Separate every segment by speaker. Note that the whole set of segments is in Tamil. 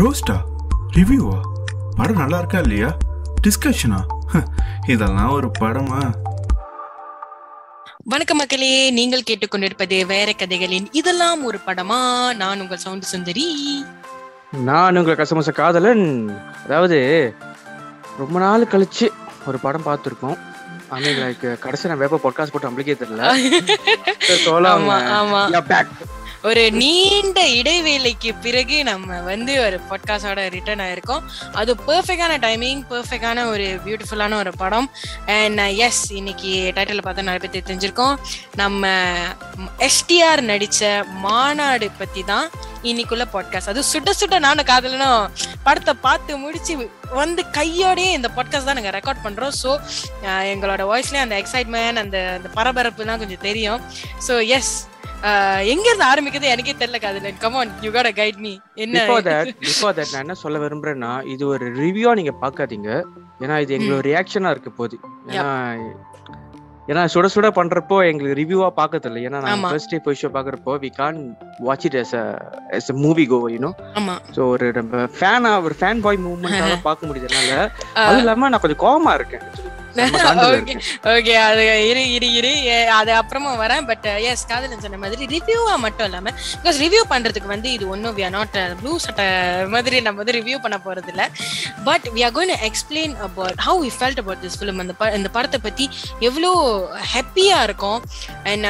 Speaker 1: ரோஸ்டா ரிவ்யூவா படம் நல்லா இருக்கா இல்லையா டிஸ்கஷனா இதெல்லாம் ஒரு படமா
Speaker 2: வணக்கம் மக்களே நீங்கள் கேட்டுக்கொண்டிருப்பது வேற கதைகளின் இதெல்லாம் ஒரு படமா நான் உங்கள் சவுண்ட் சுந்தரி
Speaker 1: நான் உங்கள் கசமச காதலன் அதாவது ரொம்ப நாள் கழிச்சு ஒரு படம் பார்த்துருக்கோம் ஆனா கடைசி நான் வேப்ப பொட்காஸ்ட் போட்டு நம்மளுக்கே தெரியல
Speaker 2: ஒரு நீண்ட இடைவேளைக்கு பிறகு நம்ம வந்து ஒரு பாட்காஸ்டோட ரிட்டர்ன் ஆயிருக்கோம் அது பெர்ஃபெக்டான டைமிங் பெர்ஃபெக்டான ஒரு பியூட்டிஃபுல்லான ஒரு படம் அண்ட் எஸ் uh, இன்னைக்கு டைட்டில் பார்த்தா நிறைய பேர் தெரிஞ்சிருக்கோம் நம்ம எஸ்டிஆர் நடித்த மாநாடு பற்றி தான் இன்னைக்குள்ள பாட்காஸ்ட் அது சுட்ட சுட்ட நானும் காதலனும் படத்தை பார்த்து முடிச்சு வந்து கையோடயே இந்த பாட்காஸ்ட் தான் நாங்கள் ரெக்கார்ட் பண்ணுறோம் ஸோ uh, எங்களோட வாய்ஸ்லேயே அந்த எக்ஸைட்மெண்ட் அந்த அந்த பரபரப்புலாம் கொஞ்சம் தெரியும் ஸோ எஸ் எங்க இருந்து ஆரம்பிக்கிறது எனக்கே தெரியல காதலன் come on you got guide me என்ன பிஃபோர் தட்
Speaker 1: பிஃபோர் தட் நான் என்ன சொல்ல விரும்புறேன்னா இது ஒரு ரிவ்யூவா நீங்க பாக்காதீங்க ஏன்னா இது எங்களோட ரியாக்ஷனா இருக்கு போகுது ஏன்னா ஏன்னா சுட சுட பண்றப்போ எங்களுக்கு ரிவ்யூவா பாக்கிறது இல்லை ஏன்னா நான் ஃபர்ஸ்ட் டே போய் ஷோ பாக்குறப்போ we can watch it as as movie go you know so ஒரு நம்ம ஃபேனா ஒரு ஃபேன் பாய் மூவ்மெண்ட் பார்க்க முடியுதுனால அது இல்லாம நான் கொஞ்சம் கோமா இருக்கேன்
Speaker 2: ஓகே அது இரு இரு இரு அது அப்புறமா வரேன் பட் எஸ் காதலன் சொன்ன மாதிரி ரிவ்யூவா மட்டும் இல்லாம பிகாஸ் ரிவ்யூ பண்றதுக்கு வந்து இது ஒன்றும் வி ஆர் நாட் ப்ளூ சட்டை மாதிரி நம்ம வந்து ரிவ்யூ பண்ண போறது இல்ல but we are going explain about how we felt about this film அந்த இந்த படத்தை பத்தி எவ்வளோ ஹாப்பியா இருக்கும் அண்ட்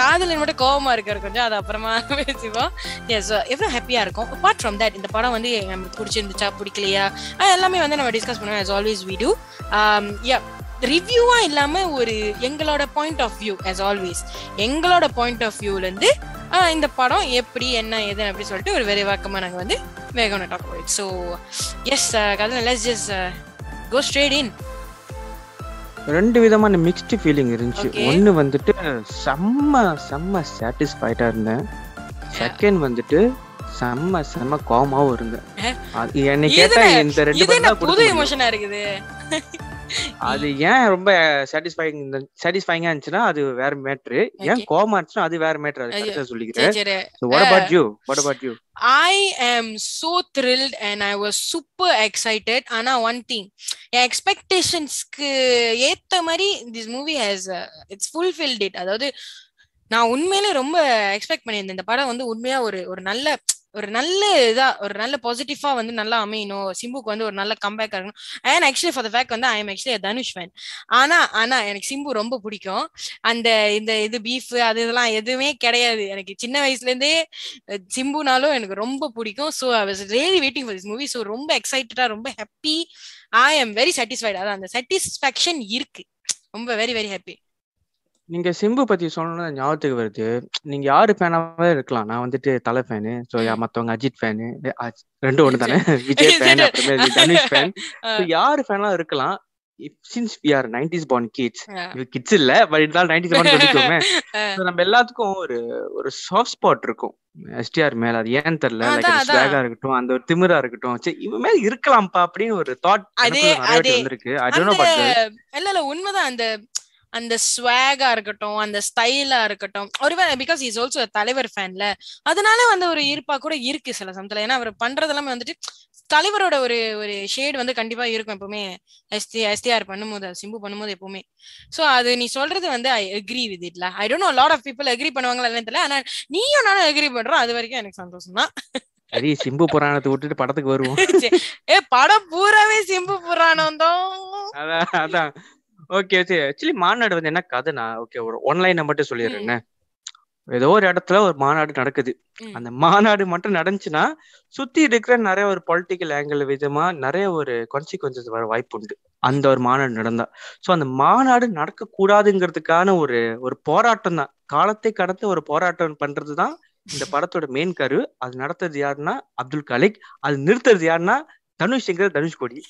Speaker 2: காதலன் மட்டும் கோபமா இருக்கிற கொஞ்சம் அது அப்புறமா பேசுவோம் எஸ் எவ்வளோ ஹாப்பியா இருக்கும் அப்பார்ட் ஃப்ரம் தட் இந்த படம் வந்து நமக்கு பிடிச்சிருந்துச்சா பிடிக்கலையா எல்லாமே வந்து நம்ம டிஸ்கஸ் பண்ணுவோம் as always we do yeah ரிவ்யூவா இல்லாம ஒரு எங்களோட point of view as always எங்களோட பாயிண்ட் ஆஃப் வியூல இருந்து இந்த படம் எப்படி என்ன எது அப்படி சொல்லிட்டு ஒரு விரைவாக்கமா நாங்க வந்து வேகம் டாக் போயிட் ஸோ எஸ் கதை let's just go straight in
Speaker 1: ரெண்டு விதமான மிக்ஸ்டு ஃபீலிங் இருந்துச்சு ஒன்று வந்துட்டு செம்ம செம்ம சாட்டிஸ்ஃபைடாக இருந்தேன் செகண்ட் வந்துட்டு செம்ம செம்ம கோமாவும் இருந்தேன் என்னை கேட்டா இந்த ரெண்டு புது எமோஷனா
Speaker 2: இருக்குது
Speaker 1: அது ஏன் ரொம்ப சாட்டிஸ்ஃபைங் சாட்டிஸ்ஃபைங்கா இருந்துச்சுன்னா அது வேற மேட்ரு ஏன் கோமா இருந்துச்சுன்னா அது வேற மேட்ரு அது கரெக்டா சொல்லிக்கிறேன் so what about you what about you
Speaker 2: I am so thrilled and I was super excited ஆனா ஒன் திங் என் எக்ஸ்பெக்டேஷன்ஸ்க்கு ஏத்த மாதிரி this movie has it's fulfilled it அதாவது நான் உண்மையிலே ரொம்ப எக்ஸ்பெக்ட் பண்ணியிருந்தேன் இந்த படம் வந்து உண்மையா ஒரு ஒரு நல்ல ஒரு நல்ல இதா ஒரு நல்ல பாசிட்டிவா வந்து நல்லா அமையணும் சிம்புக்கு வந்து ஒரு நல்ல கம்பேக் இருக்கணும் and actually for the fact வந்து I am actually Dhanush fan ஆனா ஆனா எனக்கு சிம்பு ரொம்ப பிடிக்கும் அந்த இந்த இது பீஃப் அது இதெல்லாம் எதுவுமே கிடையாது எனக்கு சின்ன வயசுல இருந்தே சிம்புனாலும் எனக்கு ரொம்ப பிடிக்கும் so I was really waiting for this movie so ரொம்ப எக்ஸைட்டடா ரொம்ப happy I am very satisfied அதான் அந்த சாட்டிஸ்ஃபேக்ஷன் இருக்கு ரொம்ப வெரி வெரி ஹாப்பி
Speaker 1: நீங்க சிம்பு பத்தி சொன்னது ஞாபகத்துக்கு வருது நீங்க யாரு ஃபேனாவே இருக்கலாம் நான் வந்துட்டு தலை ஃபேனு சோ மத்தவங்க அஜித் ஃபேனு ரெண்டும் ஒண்ணு தானே விஜய் ஃபேன் அப்புறமே தனுஷ் ஃபேன் யாரு ஃபேனா இருக்கலாம் since we are nineties born kids kids இல்ல பட் இருந்தாலும் நைன்டிஸ் பார்ன் சொல்லிக்கோமே நம்ம எல்லாத்துக்கும் ஒரு ஒரு சாஃப்ட் ஸ்பாட் இருக்கும் எஸ்டிஆர் மேல அது ஏன் தெரியல ஸ்வாகா இருக்கட்டும் அந்த ஒரு திமிரா இருக்கட்டும் சரி இவன் மேல இருக்கலாம்ப்பா அப்படின்னு ஒரு தாட் அதே அதே இல்ல
Speaker 2: இல்ல உண்மைதான் அந்த அந்த ஸ்வாகா இருக்கட்டும் அந்த ஸ்டைலா இருக்கட்டும் ஒரு பிகாஸ் இஸ் ஆல்சோ தலைவர் ஃபேன்ல அதனால வந்து ஒரு ஈர்ப்பா கூட இருக்கு சில சமத்துல ஏன்னா அவர் பண்றதெல்லாம் வந்துட்டு தலைவரோட ஒரு ஒரு ஷேட் வந்து கண்டிப்பா இருக்கும் எப்பவுமே எஸ்டி எஸ்டிஆர் பண்ணும்போது சிம்பு பண்ணும்போது எப்பவுமே சோ அது நீ சொல்றது வந்து ஐ அக்ரி வித் இட்ல I don't know lot of people agree பண்ணுவாங்களா தெரியல ஆனா நீயும் நானும் அக்ரி பண்றோம் அது வரைக்கும் எனக்கு சந்தோஷம் தான்
Speaker 1: சிம்பு புராணத்தை விட்டுட்டு படத்துக்கு வருவோம்
Speaker 2: ஏ படம் பூராவே சிம்பு புராணம் தான்
Speaker 1: அதான் ஓகே ஓகே ஆக்சுவலி மாநாடு வந்து என்ன கதைனா ஓகே ஒரு ஒன்லைன் மட்டும் சொல்லிடுறேன்னு ஏதோ ஒரு இடத்துல ஒரு மாநாடு நடக்குது அந்த மாநாடு மட்டும் நடந்துச்சுன்னா சுத்தி இருக்கிற நிறைய ஒரு பொலிட்டிக்கல் ஆங்கிள் விதமா நிறைய ஒரு கான்சிக்வன்சஸ் வர வாய்ப்பு உண்டு அந்த ஒரு மாநாடு நடந்தா சோ அந்த மாநாடு நடக்க கூடாதுங்கிறதுக்கான ஒரு ஒரு போராட்டம் தான் காலத்தை கடந்த ஒரு போராட்டம் பண்றதுதான் இந்த படத்தோட மெயின் கரு அது நடத்துறது யாருன்னா அப்துல் கலிக் அது நிறுத்துறது யாருன்னா தனுஷ்ங்கிறது Dhanush Kodi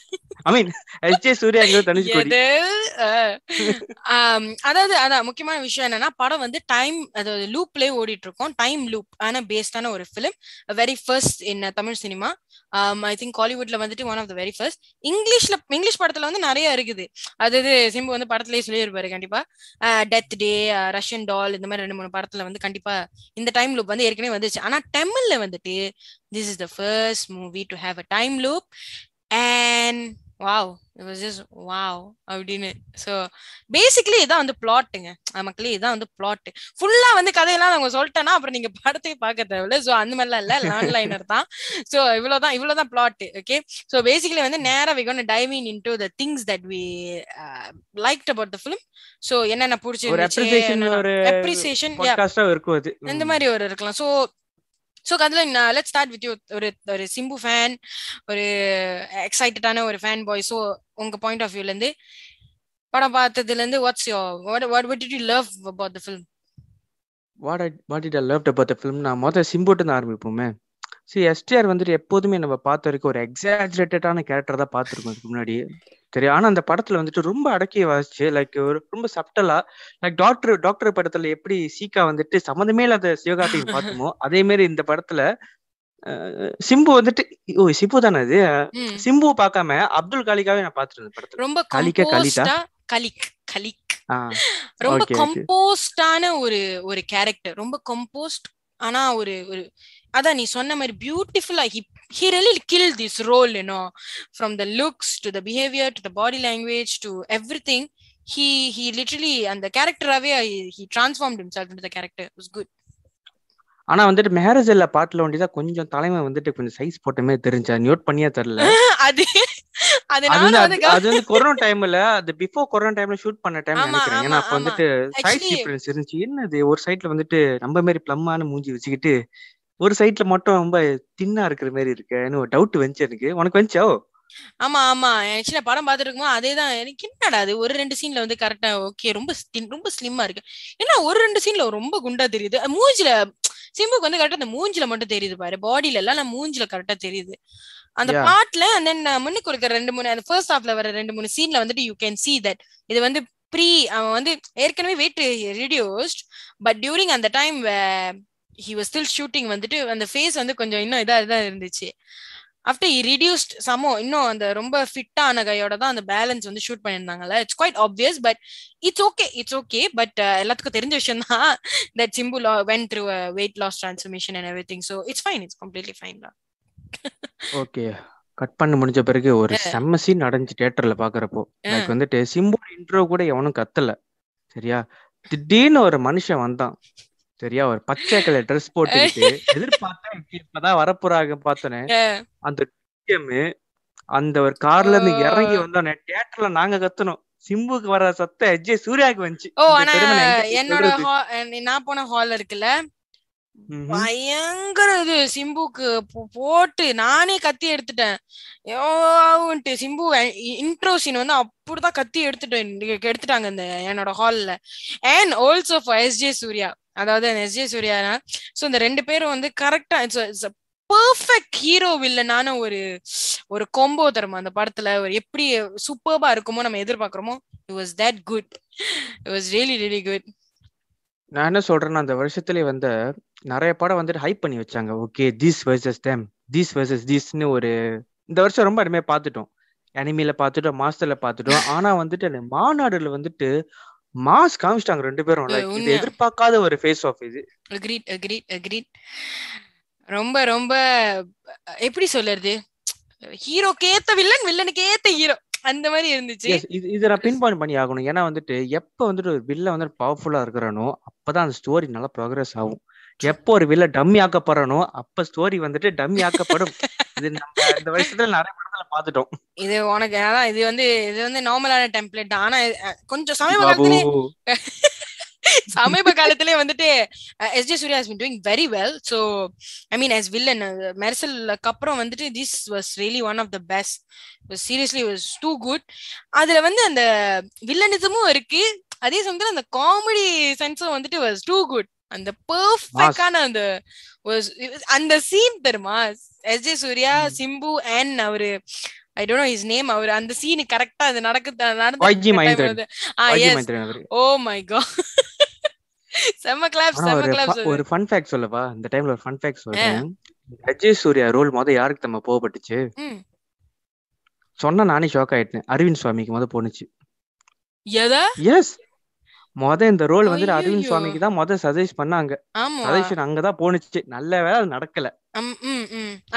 Speaker 1: I mean S J சூர்யாங்கிறது தனுஷ் கோடி
Speaker 2: அதாவது அதான் முக்கியமான விஷயம் என்னன்னா படம் வந்து டைம் அதாவது லூப்லயே ஓடிட்டு இருக்கோம் டைம் லூப் ஆனா பேஸ்டான ஒரு film very first in Tamil cinema I think ஹாலிவுட்ல வந்துட்டு one of the very first இங்கிலீஷ்ல இங்கிலீஷ் படத்துல வந்து நிறைய இருக்குது அதாவது சிம்பு வந்து படத்துலயே சொல்லியிருப்பாரு கண்டிப்பா டெத் டே ரஷ்யன் டால் இந்த மாதிரி ரெண்டு மூணு படத்துல வந்து கண்டிப்பா இந்த டைம் லூப் வந்து ஏற்கனவே வந்துச்சு ஆனா டெமிழ்ல வந்துட்டு this is the first movie to have a time loop and wow it was just wow அப்படின்னு ஸோ பேசிக்கலி இதான் வந்து பிளாட்டுங்க நமக்குள்ளே இதான் வந்து பிளாட் ஃபுல்லாக வந்து கதையெல்லாம் நாங்கள் சொல்லிட்டேன்னா அப்புறம் நீங்கள் படத்தையே பார்க்க தேவையில்ல ஸோ அந்த மாதிரிலாம் இல்லை லேண்ட் லைனர் தான் ஸோ இவ்வளோதான் தான் பிளாட் ஓகே ஸோ பேசிக்கலி வந்து நேராக வி கொண்டு diving into the things that we liked about the film so என்னென்ன பிடிச்சி அப்ரிசியேஷன் இந்த மாதிரி ஒரு இருக்கலாம் ஸோ ஸோ அதுல லெட் ஸ்டார்ட் வித் யூ ஒரு ஒரு சிம்பு ஃபேன் ஒரு எக்ஸைட்டடான ஒரு ஃபேன் பாய் ஸோ உங்க பாயிண்ட் ஆஃப் வியூலேருந்து படம் பார்த்ததுலேருந்து what's yo what what what you love about the film
Speaker 1: what I what it I love about the film நான் மொதல் சிம்புட்டு தான் ஆரம்பிப்போமே சரி எஸ்டிஆர் வந்துட்டு எப்போதுமே நம்ம பார்த்த வரைக்கும் ஒரு எக்ஸாஜரேட்டடான கேரக்டர் தான் பார்த்துருக்கோம் அதுக்கு முன்னாடி சரி ஆனா அந்த படத்துல வந்துட்டு ரொம்ப அடக்கி வாசிச்சு லைக் ஒரு ரொம்ப சப்டலா லைக் டாக்டர் டாக்டர் படத்துல எப்படி சீக்கா வந்துட்டு சம்மந்தமே இல்லாத சிவகார்த்திகை பார்த்துமோ அதே மாதிரி இந்த படத்துல சிம்பு வந்துட்டு ஓ சிம்பு தானே அது சிம்பு பார்க்காம அப்துல் காலிக்காவே நான் பார்த்துருந்தேன் படத்துல
Speaker 2: ரொம்ப காலிக்கா காலிக்கா கலிக் கலிக் ரொம்ப கம்போஸ்டான ஒரு ஒரு கேரக்டர் ரொம்ப கம்போஸ்ட் ஆனா ஒரு ஒரு அதான் நீ சொன்ன மாதிரி பியூட்டிஃபுல்லா he he really kill this role you know from the looks to the behaviour to the body language to everything he he literally அந்த கேரக்டராகவே he transform himself into the character it's good
Speaker 1: ஆனா வந்துட்டு இல்ல பாட்டுல ஒண்டிதான் கொஞ்சம் தலைமை வந்துட்டு கொஞ்சம் சைஸ் போட்டமே தெரிஞ்சா நியூட் பண்ணியா தெரியல
Speaker 2: அது அது
Speaker 1: வந்து கொரோனா டைம்ல அது பிஃபோர் கொரோனா டைம்ல ஷூட் பண்ண டைம் நினைக்கிறேன் ஏன்னா அப்ப வந்துட்டு சைஸ் டிஃபரன்ஸ் இருந்துச்சு என்னது ஒரு சைட்ல வந்துட்டு நம்ம மாதிரி பிளம்மான மூஞ்சி வச்சுக்கிட்டு ஒரு சைட்ல மட்டும் ரொம்ப தின்னா இருக்கிற மாதிரி இருக்கு ஒரு டவுட் வந்துச்சு எனக்கு உனக்கு வந்துச்சோ
Speaker 2: ஆமா ஆமா ஆக்சுவலி படம் பாத்துட்டு இருக்கும்போது அதே தான் எனக்கு என்னடா அது ஒரு ரெண்டு சீன்ல வந்து கரெக்டா ஓகே ரொம்ப ரொம்ப ஸ்லிம்மா இருக்கு ஏன்னா ஒரு ரெண்டு சீன்ல ரொம்ப குண்டா தெரியுது மூஞ்சில சிம்புக்கு வந்து கரெக்டா அந்த மூஞ்சில மட்டும் தெரியுது பாரு பாடியில எல்லாம் நான் மூஞ்சில கரெக்டா தெரியுது
Speaker 1: அந்த பாட்ல
Speaker 2: அந்த முன்னு கொடுக்குற ரெண்டு மூணு அந்த ஃபர்ஸ்ட் ஹாஃப்ல வர ரெண்டு மூணு சீன்ல வந்துட்டு யூ கேன் சி தட் இது வந்து ப்ரீ அவன் வந்து ஏற்கனவே வெயிட் ரிடியூஸ்ட் பட் டியூரிங் அந்த time he was still shooting வந்துட்டு அந்த ஃபேஸ் வந்து கொஞ்சம் இன்னும் இதாக இதாக இருந்துச்சு ஆஃப்டர் ரிடியூஸ்ட் சமோ இன்னும் அந்த ரொம்ப ஃபிட்டான கையோட தான் அந்த பேலன்ஸ் வந்து ஷூட் பண்ணியிருந்தாங்கல்ல it's quite obvious but it's okay it's okay but எல்லாத்துக்கும் தெரிஞ்ச விஷயம் தான் தட் சிம்பு லா went through weight loss transformation and everything so it's fine it's completely fine தான்
Speaker 1: ஓகே கட் பண்ண முடிஞ்ச பிறகு ஒரு செம்ம சீன் அடைஞ்சு தியேட்டர்ல பாக்குறப்போ எனக்கு வந்துட்டு சிம்பு இன்ட்ரோ கூட எவனும் கத்தல சரியா திடீர்னு ஒரு மனுஷன் வந்தான் சரியா ஒரு பச்சை கலர் ட்ரெஸ் போட்டுக்கிட்டு எதிர்பார்த்தேன் இப்பதான் வரப்போறாங்க பார்த்தோன்னே அந்த அந்த ஒரு கார்ல இருந்து இறங்கி வந்தோடனே தியேட்டர்ல நாங்க கத்துனோம் சிம்புக்கு வர சத்த அஜய் சூர்யாக்கு வந்துச்சு ஓ ஆனா என்னோட
Speaker 2: நான் போன ஹால் இருக்குல்ல பயங்கர இது சிம்புக்கு போட்டு நானே கத்தி எடுத்துட்டேன் சிம்பு இன்ட்ரோ சீன் வந்து அப்படிதான் கத்தி எடுத்துட்டேன் எடுத்துட்டாங்க இந்த என்னோட ஹால்ல and also for S J Suryah அதாவது எஸ் ஜே சூர்யானா சோ இந்த ரெண்டு பேரும் வந்து கரெக்டா இட்ஸ் பர்ஃபெக்ட் ஹீரோ வில்லனான ஒரு ஒரு கொம்போ தரும் அந்த படத்துல ஒரு எப்படி சூப்பர்பா இருக்குமோ நம்ம எதிர்பார்க்குறோமோ it was that good it was really really good
Speaker 1: நான் என்ன சொல்றேன்னா அந்த வருஷத்துல வந்து நிறைய படம் வந்துட்டு ஹைப் பண்ணி வச்சாங்க okay this versus damn this versus திஸ்னு ஒரு இந்த வருஷம் ரொம்ப அருமையா பார்த்துட்டோம் அனிமியில பார்த்துட்டோம் மாஸ்டர்ல பார்த்துட்டோம் ஆனா வந்துட்டு மாநாடுல வந்துட்டு மாஸ் காமிச்சிட்டாங்க ரெண்டு பேரும் இது எதிர்பார்க்காத ஒரு ஃபேஸ் ஆஃப் இது
Speaker 2: அக்ரீட் அக்ரீட் அக்ரீட் ரொம்ப ரொம்ப எப்படி சொல்றது ஹீரோக்கு ஏத்த வில்லன் வில்லனுக்கு ஏத்த ஹீரோ அந்த மாதிரி இருந்துச்சு
Speaker 1: இது இதை நான் பின் பாயிண்ட் பண்ணி ஆகணும் ஏன்னா வந்துட்டு எப்ப வந்துட்டு ஒரு வில்ல வந்து பவர்ஃபுல்லா இருக்கிறனோ அப்பதான் அந்த ஸ்டோரி நல்லா ப்ரோக்ரஸ் ஆகும் எப்போ ஒரு வில்ல டம்மி ஆக்கப்படுறனோ அப்ப ஸ்டோரி வந்துட்டு டம்மி ஆக்கப்படும் இது நம்ம இந்த வருஷத்துல நிறைய பாத்துட்டோம்
Speaker 2: இது உனக்கு அதான் இது வந்து இது வந்து நார்மலான டெம்ப்ளேட் ஆனா கொஞ்சம் சமீப
Speaker 1: காலத்துலயே
Speaker 2: சமீப காலத்திலே வந்துட்டு S J Suryah has been doing very well so I mean S villain மெர்சலுக்கு அப்புறம் வந்துட்டு this was really one of the best seriously was too good அதுல வந்து அந்த வில்லனிசமும் இருக்கு அதே சமயத்துல அந்த காமெடி சென்ஸும் வந்துட்டு வாஸ் டூ குட் அந்த பெர்ஃபெக்டான அந்த அந்த சீன் தெரியுமா S J Suryah Simbu and அவரு I don't know his name அவர் அந்த சீன் கரெக்டா அது நடக்குது நடந்து ஓ மை காட் செம்ம கிளாப் செம்ம கிளாப் ஒரு
Speaker 1: ஃபன் ஃபேக்ட் சொல்லவா இந்த டைம்ல ஒரு ஃபன் ஃபேக்ட் சொல்றேன் அஜய் சூர்யா ரோல் மொத யாருக்கு தம்ம போகப்பட்டுச்சு சொன்னா நானே ஷாக் ஆயிட்டேன் அரவிந்த் சுவாமிக்கு மொத போனுச்சு எஸ் முத இந்த ரோல் வந்து அரவிந்த் சுவாமிக்கு தான் முத சஜஸ்ட் பண்ணாங்க சஜஷன் அங்கதான் போனுச்சு நல்ல வேலை அது நடக்கல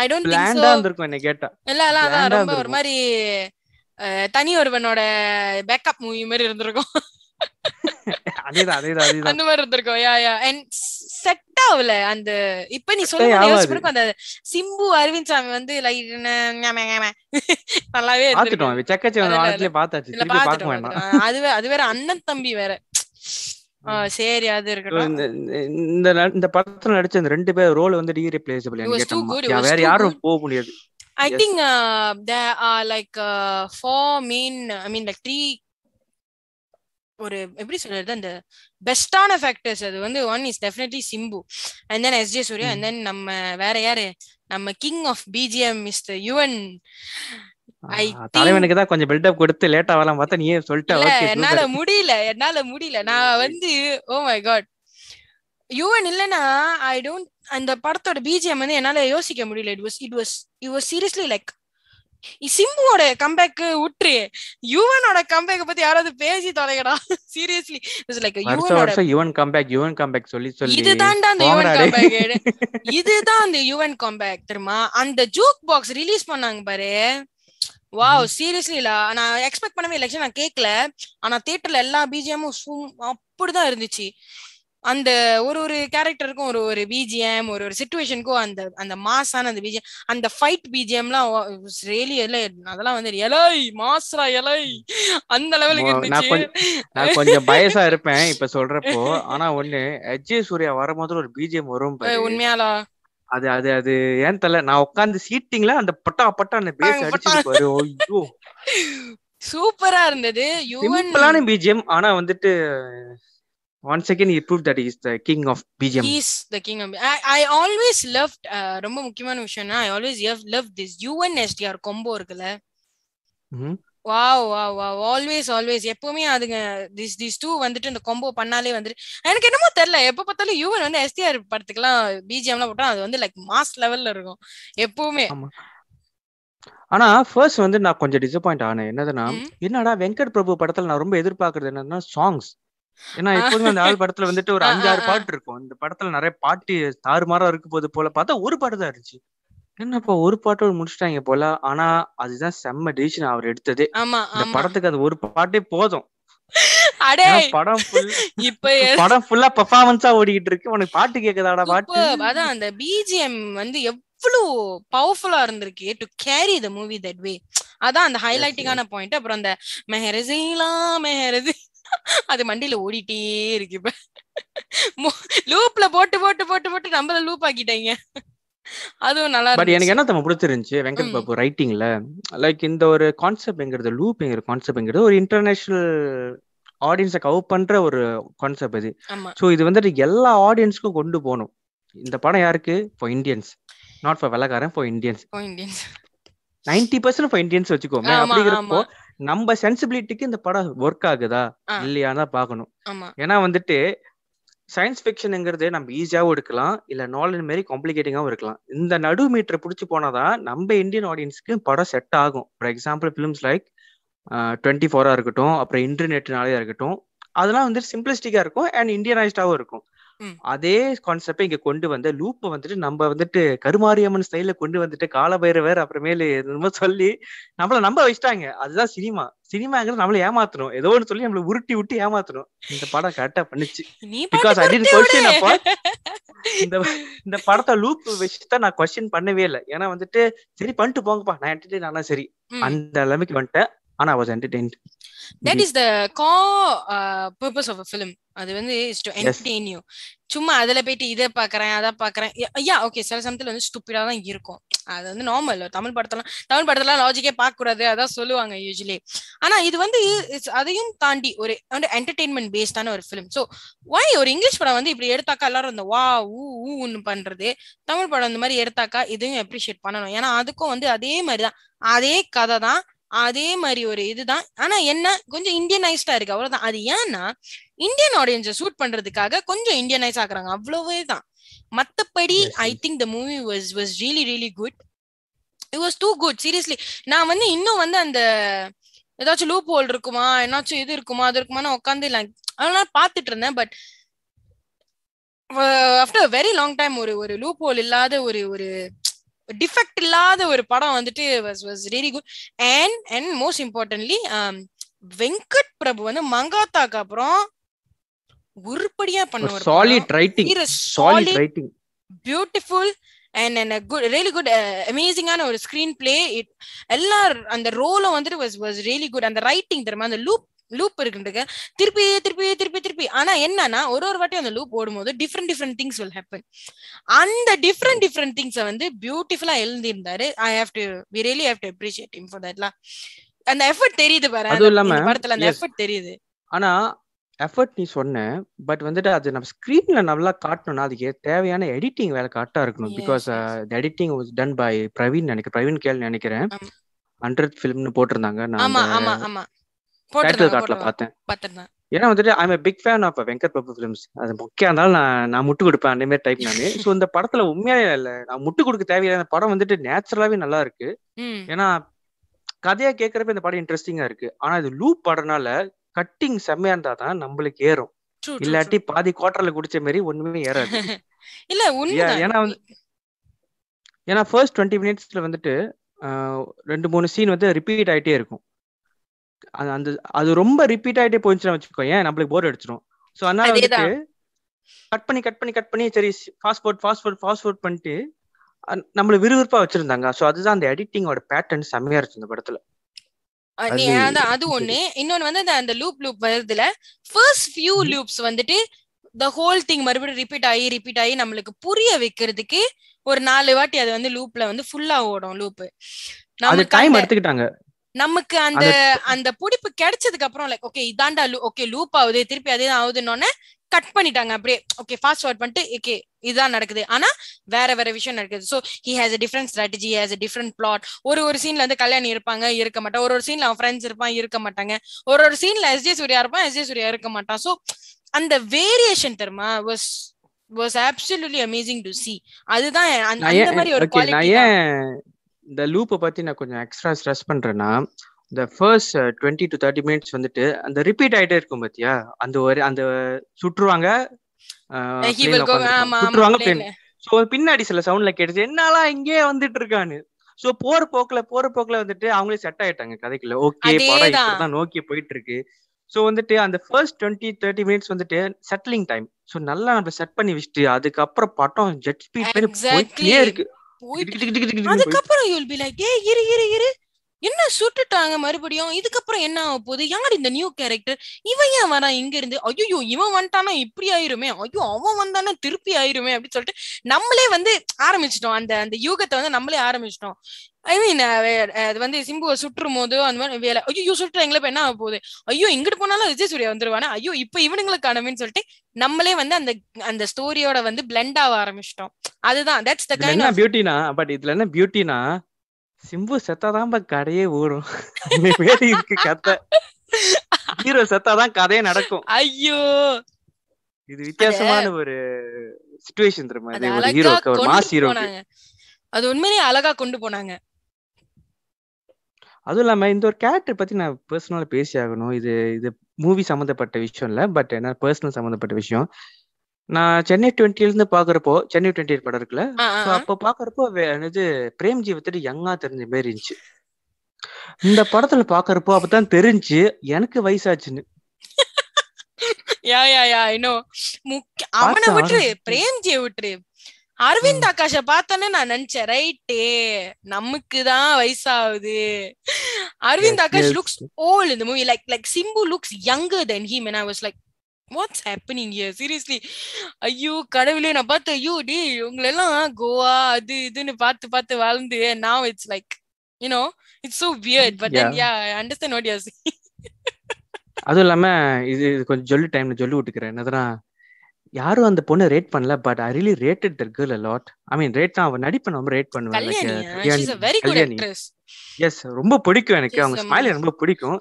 Speaker 2: ஐ டோன்ட் பிளான்டா இருந்திருக்கும்
Speaker 1: என்ன கேட்டா இல்ல இல்ல அதான் ரொம்ப ஒரு மாதிரி
Speaker 2: தனி ஒருவனோட பேக்கப் மூவி மாதிரி இருந்திருக்கும்
Speaker 1: அதேதான் அதேதான் அந்த
Speaker 2: மாதிரி இருந்திருக்கும் யா யா அண்ட் செட் ஆகல அந்த இப்ப நீ சொல்லுங்க அந்த சிம்பு அரவிந்த் சாமி வந்து லைட் நல்லாவே பாத்துட்டோம் அது வேற அண்ணன் தம்பி வேற சரி அது இருக்கட்டும்
Speaker 1: இந்த இந்த படத்துல நடிச்ச இந்த ரெண்டு பேர் ரோல் வந்து ரீரிப்ளேசபிள் வேற யாரும் போக முடியாது I think
Speaker 2: there are like four mean I mean like three ஒரு எப்படி சொல்றது அந்த பெஸ்டான ஃபேக்டர்ஸ் அது வந்து one is definitely Simbu and then S J Suryah and then நம்ம வேற யாரு நம்ம king of BGM mister Yuvan தலைவனுக்கு
Speaker 1: தான் கொஞ்சம் பில்டப் கொடுத்து லேட் வரலாம் பார்த்தா நீயே சொல்லிட்ட என்னால
Speaker 2: முடியல என்னால முடியல நான் வந்து ஓ மை காட் யுவன் இல்லனா ஐ டோன்ட் அந்த படத்தோட பிஜிஎம் வந்து என்னால யோசிக்க முடியல it was it was it was seriously like சிம்புவோட கம்பேக் உற்று யுவனோட கம்பேக் பத்தி யாராவது பேசி தொலைகடா சீரியஸ்லி இட்ஸ் லைக் யுவனோட
Speaker 1: யுவன் கம்பேக் யுவன் கம்பேக் சொல்லி சொல்லி இதுதான்டா அந்த யுவன் கம்பேக்
Speaker 2: இதுதான் அந்த யுவன் கம்பேக் தெரியுமா அந்த ஜூக் பாக்ஸ் ரிலீஸ் பண்ணாங்க பாரு வாவ் சீரியஸ்லில நான் எக்ஸ்பெக்ட் பண்ணவே இல்லை நான் கேட்கல ஆனா தியேட்டர்ல எல்லா பிஜிஎமும் அப்படிதான் இருந்துச்சு அந்த ஒரு ஒரு கேரக்டருக்கும் ஒரு ஒரு பிஜிஎம் ஒரு ஒரு சுச்சுவேஷனுக்கும் அந்த அந்த மாசான அந்த பிஜிஎம் அந்த ஃபைட் பிஜிஎம்லாம் எல்லாம் அதெல்லாம் வந்து எலை மாஸ்ரா எலை அந்த லெவலுக்கு நான் கொஞ்சம் பயசா
Speaker 1: இருப்பேன் இப்ப சொல்றப்போ ஆனா ஒண்ணு அஜய் சூர்யா வர மாதிரி ஒரு பிஜிஎம் வரும் உண்மையாலா அது அது அது ஏன் தெரியல நான் உட்கார்ந்து சீட்டிங்ல அந்த பட்டா பட்டா அந்த பேஸ் அடிச்சு பாரு ஐயோ
Speaker 2: சூப்பரா இருந்தது சிம்பிளான
Speaker 1: பிஜிஎம் ஆனா வந்துட்டு once second he prove that is the king of BGM
Speaker 2: is the king of I always love ரொம்ப முக்கியமான விஷயம்னா I always love love this UN STR combo இருக்குல்ல wow wow wow always always எப்பவுமே அதுங்க திஸ் திஸ் டூ வந்துட்டு இந்த கொம்போ பண்ணாலே வந்துட்டு எனக்கு என்னமோ தெரியல எப்ப பார்த்தாலும் யூவன் வந்து எஸ்டிஆர் படத்துக்குலாம் பிஜிஎம்லாம் போட்டா அது வந்து லைக் மாஸ் லெவல்ல இருக்கும் எப்பவுமே
Speaker 1: ஆனா ஃபர்ஸ்ட் வந்து நான் கொஞ்சம் டிசப்பாயிண்ட் ஆனேன் என்னதுன்னா என்னடா வெங்கட் பிரபு படத்துல நான் ரொம்ப எதிர்பார்க்கறது என்னன்னா சாங்ஸ் ஏன்னா எப்போதுமே அந்த ஆள் படத்துல வந்துட்டு ஒரு அஞ்சாறு பாட்டு இருக்கும் இந்த படத்துல நிறைய பாட்டு தாறுமாறா இருக்கும் போது போல பார்த்தா ஒரு பாட்டு தான் இருந்துச்சு என்னப்பா ஒரு பாட்டோட முடிச்சிட்டாங்க போல ஆனா அதுதான் செம்ம டிசிஷன் அவர் எடுத்ததே இந்த படத்துக்கு அது ஒரு பாட்டே போதும்
Speaker 2: அடே படம்
Speaker 1: படம் ஃபுல்லா இருக்கு உனக்கு பாட்டு பாட்டு அதான்
Speaker 2: அந்த பிஜிஎம் வந்து பவர்ஃபுல்லா இருந்திருக்கு to carry the movie that way அதான் அந்த ஹைலைட்டிங்கான அப்புறம் அந்த அது ஓடிட்டே இருக்கு லூப்ல போட்டு போட்டு போட்டு போட்டு நம்மள லூப் அதுவும் நல்லா பட் எனக்கு என்ன தம்ம
Speaker 1: பிடிச்சிருந்துச்சு வெங்கட் பாபு ரைட்டிங்ல லைக் இந்த ஒரு கான்செப்ட்ங்கிறது லூப்ங்கிற கான்செப்ட்ங்கிறது ஒரு இன்டர்நேஷனல் ஆடியன்ஸை கவ் பண்ற ஒரு கான்செப்ட் இது ஸோ இது வந்துட்டு எல்லா ஆடியன்ஸ்க்கும் கொண்டு போகணும் இந்த படம் யாருக்கு ஃபார் இந்தியன்ஸ் நாட் ஃபார் வெள்ளக்காரன் for Indians ninety percent for Indians வச்சுக்கோமே அப்படிங்கிறப்போ நம்ம சென்சிபிலிட்டிக்கு இந்த படம் ஒர்க் ஆகுதா இல்லையா தான் பார்க்கணும் ஏன்னா வந்துட்டு சயின்ஸ் ஃபிக்ஷனுங்கிறது நம்ம ஈஸியாகவும் எடுக்கலாம் இல்லை நாலு மாரி காம்ப்ளிகேட்டிங்காகவும் இருக்கலாம் இந்த நடு மீட்டரை பிடிச்சி போனாதான் நம்ம இந்தியன் ஆடியன்ஸ்க்கு படம் செட் ஆகும் for example films like twenty ஃபோராக இருக்கட்டும் அப்புறம் இன்டர்நெட்னாலே இருக்கட்டும் அதெல்லாம் வந்து சிம்பிளிஸ்டிக்காக இருக்கும் அண்ட் இந்தியனைஸ்டாகவும் இருக்கும் அதே கான்செப்ட் இங்க கொண்டு வந்த லூப் வந்துட்டு நம்ம வந்துட்டு கருமாரியம்மன் ஸ்டைல கொண்டு வந்துட்டு காலபைரவர் அப்புறமேலு சொல்லி நம்மள நம்ப வச்சுட்டாங்க அதுதான் சினிமா சினிமாங்கிறது நம்மள ஏமாத்தணும் ஏதோ ஒன்று சொல்லி நம்மள உருட்டி விட்டு ஏமாத்தணும் இந்த படம் கரெக்டா பண்ணுச்சு
Speaker 2: பிகாஸ் கொஸ்டின்
Speaker 1: இந்த இந்த படத்தை லூப் வச்சுதான் தான் நான் கொஸ்டின் பண்ணவே இல்லை ஏன்னா வந்துட்டு சரி பண்ணிட்டு போங்கப்பா நான் என்டர்டெயின் ஆனா சரி அந்த அளவுக்கு வந்துட்டேன் ஆனா I was entertained that is the
Speaker 2: core purpose of a film அது வந்து இஸ் டு என்டர்டெயின் யூ சும்மா அதுல போயிட்டு இதை பாக்குறேன் அதை பாக்குறேன் யா ஓகே சில சமயத்துல வந்து ஸ்டூப்பிடா தான் இருக்கும் அது வந்து நார்மல் தமிழ் படத்தெல்லாம் தமிழ் படத்தெல்லாம் லாஜிக்கே பார்க்க கூடாது அதான் சொல்லுவாங்க யூஸ்வலி ஆனா இது வந்து அதையும் தாண்டி ஒரு வந்து என்டர்டெயின்மெண்ட் பேஸ்டான ஒரு ஃபிலிம் ஸோ வாய் ஒரு இங்கிலீஷ் படம் வந்து இப்படி எடுத்தாக்கா எல்லாரும் இந்த வா ஊ ஊன்னு பண்றது தமிழ் படம் இந்த மாதிரி எடுத்தாக்கா இதையும் அப்ரிஷியேட் பண்ணணும் ஏன்னா அதுக்கும் வந்து அதே மாதிரி தான் அதே கதை தான் அதே மாதிரி ஒரு இதுதான் ஆனா என்ன கொஞ்சம் இந்தியனைஸ்டா இருக்கு அவ்வளவுதான் அது ஏன்னா இந்தியன் ஆடியன்ஸை சூட் பண்றதுக்காக கொஞ்சம் இந்தியனைஸ் ஆக்குறாங்க அவ்வளவே தான் மத்தபடி I think the movie was was really really good it was too good seriously நான் வந்து இன்னும் வந்து அந்த ஏதாச்சும் லூப் ஹோல் இருக்குமா என்னாச்சும் இது இருக்குமா அது இருக்குமா நான் உட்காந்து அதனால பாத்துட்டு இருந்தேன் but after very long time ஒரு ஒரு லூப் ஹோல் இல்லாத ஒரு ஒரு டிஃபெக்ட் இல்லாத ஒரு படம் வந்துட்டு was was really good and and most importantly Venkat Prabhu வந்து மங்காத்தாக்கு அப்புறம் உருப்படியா பண்ண ஒரு solid
Speaker 1: writing solid writing
Speaker 2: beautiful and and good really good அமேசிங்கான ஒரு ஸ்கிரீன் பிளே இட் எல்லா அந்த ரோலும் வந்துட்டு வாஸ் வாஸ் ரியலி குட் அந்த ரைட்டிங் தெரியுமா அந்த லூப் லூப் இருக்குன்றது திருப்பி திருப்பி திருப்பி ஆனா என்னன்னா ஒரு ஒரு வாட்டி அந்த லூப் ஓடும்போது different different things will happen அந்த டிஃப்ரெண்ட் டிஃப்ரெண்ட் திங்ஸ் வந்து பியூட்டிஃபுல்லா எழுதியிருந்தாரு I have to we really have to appreciate him for தட்லாம் அந்த எஃபர்ட் தெரியுது பாரு அது இல்லாம படத்துல அந்த எஃபர்ட் தெரியுது
Speaker 1: ஆனா எஃபர்ட் நீ சொன்ன பட் வந்துட்டு அது நம்ம ஸ்க்ரீன்ல நல்லா காட்டணும்னா அதுக்கு தேவையான எடிட்டிங் வேலை கரெக்டா இருக்கணும் because editing was done by Praveen நினைக்கிறேன் பிரவீன் கேள் நினைக்கிறேன் ஹண்ட்ரட் ஃபிலிம்னு போட்டிருந்தாங்க நான் ஆமா ஆமா
Speaker 2: ஆமா டைட்டில்
Speaker 1: பார்த்தேன் பார்த்தேன் ஏன்னா வந்துட்டு I'm a big fan of Venkat Prabhu films அது முக்கியம் இருந்தாலும் நான் நான் முட்டு கொடுப்பேன் அந்த மாதிரி டைப் நான் ஸோ இந்த படத்துல உண்மையாக இல்லை நான் முட்டு கொடுக்க தேவையில்லை படம் வந்துட்டு நேச்சுரலாகவே நல்லா இருக்கு ஏன்னா கதையாக கேட்கறப்ப இந்த படம் இன்ட்ரெஸ்டிங்காக இருக்கு ஆனால் இது லூப் படனால கட்டிங் செம்மையா இருந்தா தான் நம்மளுக்கு ஏறும் இல்லாட்டி பாதி குவார்டர்ல குடிச்ச மாதிரி ஒண்ணுமே ஏறாது இல்ல ஏன்னா வந்து ஏன்னா ஃபர்ஸ்ட் டுவெண்ட்டி மினிட்ஸ்ல வந்துட்டு ரெண்டு மூணு சீன் வந்து ரிப்பீட் ஆயிட்டே இருக்கும் அந்த அது ரொம்ப ரிப்பீட் ஆயிட்டே போயிடுச்சுன்னு வச்சுக்கோ ஏன் நம்மளுக்கு போர் அடிச்சிடும் ஸோ அதனால வந்துட்டு கட் பண்ணி கட் பண்ணி கட் பண்ணி சரி பாஸ்போர்ட் பாஸ்போர்ட் பாஸ்போர்ட் பண்ணிட்டு நம்மள விறுவிறுப்பா வச்சிருந்தாங்க ஸோ அதுதான் அந்த எடிட்டிங்கோட பேட்டர்ன் செம்மையா இருந்துச்சு இந்த படத்துல
Speaker 2: நீ அது ஒண்ணு இன்னொன்னு வந்து அந்த லூப் லூப் வருதுல ஃபர்ஸ்ட் ஃபியூ லூப்ஸ் வந்துட்டு த ஹோல் திங் மறுபடியும் ரிப்பீட் ஆகி ரிப்பீட் ஆகி நம்மளுக்கு புரிய வைக்கிறதுக்கு ஒரு நாலு வாட்டி அது வந்து லூப்ல வந்து ஃபுல்லா ஓடும் லூப் அது டைம் எடுத்துக்கிட்டாங்க நமக்கு அந்த அந்த பிடிப்பு கிடைச்சதுக்கு அப்புறம் லைக் ஓகே இதாண்டா லூ ஓகே லூப் ஆகுது திருப்பி அதே தான் ஆகுதுன்னொன்னே கட் பண்ணிட்டாங்க அப்படியே ஓகே ஃபாஸ்ட் ஃபார்வர்ட் பண்ணிட்டு ஓகே இதுதான் நடக்குது ஆனா வேற வேற விஷயம் நடக்குது so he has a different strategy has a different plot ஒரு ஒரு சீன்ல வந்து கல்யாணி இருப்பாங்க இருக்க மாட்டான் ஒரு ஒரு சீன்ல அவன் ஃப்ரெண்ட்ஸ் இருப்பான் இருக்க மாட்டாங்க ஒரு ஒரு சீன்ல எஸ் ஜே சூர்யா இருப்பான் எஸ் ஜே சூர்யா இருக்க மாட்டான் ஸோ அந்த வேரியேஷன் தெரியுமா was was absolutely amazing to see அதுதான் அந்த மாதிரி ஒரு குவாலிட்டி
Speaker 1: இந்த லூப்பை பற்றி நான் கொஞ்சம் எக்ஸ்ட்ரா ஸ்ட்ரெஸ் பண்ணுறேன்னா இந்த first twenty to thirty minutes வந்துட்டு அந்த ரிப்பீட் ஆகிட்டே இருக்கும் பார்த்தியா அந்த ஒரு அந்த சுற்றுவாங்க சுற்றுவாங்க ஸோ பின்னாடி சில சவுண்ட்ல கேட்டுச்சு என்னாலாம் இங்கே வந்துட்டு இருக்கான்னு சோ போற போக்குல போற போக்குல வந்துட்டு அவங்களே செட் ஆயிட்டாங்க கதைக்குள்ள ஓகே படம் நோக்கி போயிட்டு இருக்கு சோ வந்துட்டு அந்த ஃபர்ஸ்ட் டுவெண்ட்டி தேர்ட்டி மினிட்ஸ் வந்துட்டு செட்டிலிங் டைம் சோ நல்லா நம்ம செட் பண்ணி வச்சுட்டு அதுக்கப்புறம் படம் ஜெட் ஸ்பீட் போயிட்டே இருக்கு
Speaker 2: Oy, Hadi kapara yol bile. Gel geri geri geri. என்ன சுட்டுட்டாங்க மறுபடியும் இதுக்கப்புறம் என்ன ஆக போகுது யார் இந்த நியூ கேரக்டர் இவன் ஏன் வரான் இங்க இருந்து ஐயோ இவன் வந்துட்டானா இப்படி ஆயிருமே ஐயோ அவன் வந்தானா திருப்பி ஆயிருமே அப்படின்னு சொல்லிட்டு நம்மளே வந்து ஆரம்பிச்சிட்டோம் அந்த அந்த யூகத்தை வந்து நம்மளே ஆரம்பிச்சிட்டோம் ஐ மீன் அது வந்து சிம்புவை சுற்றும் போது அந்த மாதிரி வேலை ஐயோ எங்களை இப்போ என்ன ஆக போகுது ஐயோ இங்கிட்டு போனாலும் விஜய் சூர்யா வந்துருவானா ஐயோ இப்போ இவனுங்களுக்கு கடமைன்னு சொல்லிட்டு நம்மளே வந்து அந்த அந்த ஸ்டோரியோட வந்து பிளெண்ட் ஆக ஆரம்பிச்சிட்டோம் அதுதான் தட்ஸ் த கைண்ட்
Speaker 1: பியூட்டினா பட் இதுல என்ன பியூட்டினா சிம்பு செத்தாதான்பா கடையே ஓடும் இருக்கு கதை ஹீரோ செத்தாதான் கதையே நடக்கும் ஐயோ இது வித்தியாசமான ஒரு சிச்சுவேஷன் தெரியுமா இது ஒரு ஹீரோக்கு ஒரு மாஸ் ஹீரோ
Speaker 2: அது உண்மையிலேயே அழகா கொண்டு போனாங்க
Speaker 1: அதுவும் இல்லாம இந்த ஒரு கேரக்டர் பத்தி நான் பர்சனலா பேசி ஆகணும் இது இது மூவி சம்பந்தப்பட்ட விஷயம் இல்ல பட் என்ன பர்சனல் சம்பந்தப்பட்ட விஷயம் நான் சென்னை டுவெண்ட்டில இருந்து பாக்குறப்போ சென்னை டுவெண்ட்டி படம் இருக்குல்ல அப்ப பாக்குறப்போ இது பிரேம்ஜி வந்துட்டு யங்கா தெரிஞ்ச மாதிரி இருந்துச்சு இந்த படத்துல பாக்குறப்போ அப்பதான் தெரிஞ்சு எனக்கு வயசாச்சுன்னு
Speaker 2: யா யா யா விட்டுரு பிரேம்ஜியை விட்டுரு அரவிந்த் ஆகாஷ பார்த்தோன்னே நான் நினைச்சேன் ரைட்டே வயசாகுது ஆகாஷ் லுக்ஸ் ஓல்ட் இந்த movie like like Simbu looks younger then him like what's happening year seriously ஐயோ கடவுளே நான் பார்த்து ஐயோ டே இவங்களெல்லாம் கோவா அது இதுன்னு பார்த்து பார்த்து வாழ்ந்து நான் it's like you know it's so weird but then yeah I understand what you are
Speaker 1: அதுவும் இல்லாம இது இது கொஞ்சம் ஜொல்லி டைம்ல ஜொல்லி விட்டுக்கிறேன் என்னதுனா யாரும் அந்த பொண்ணை ரேட் பண்ணல but I really rated that girl lot I mean rate அவ நடிப்பை நம்ம ரேட் பண்ணுவேன் எஸ் uh, ரொம்ப பிடிக்கும் எனக்கு அவங்க ஸ்மைல் ரொம்ப பிடிக்கும்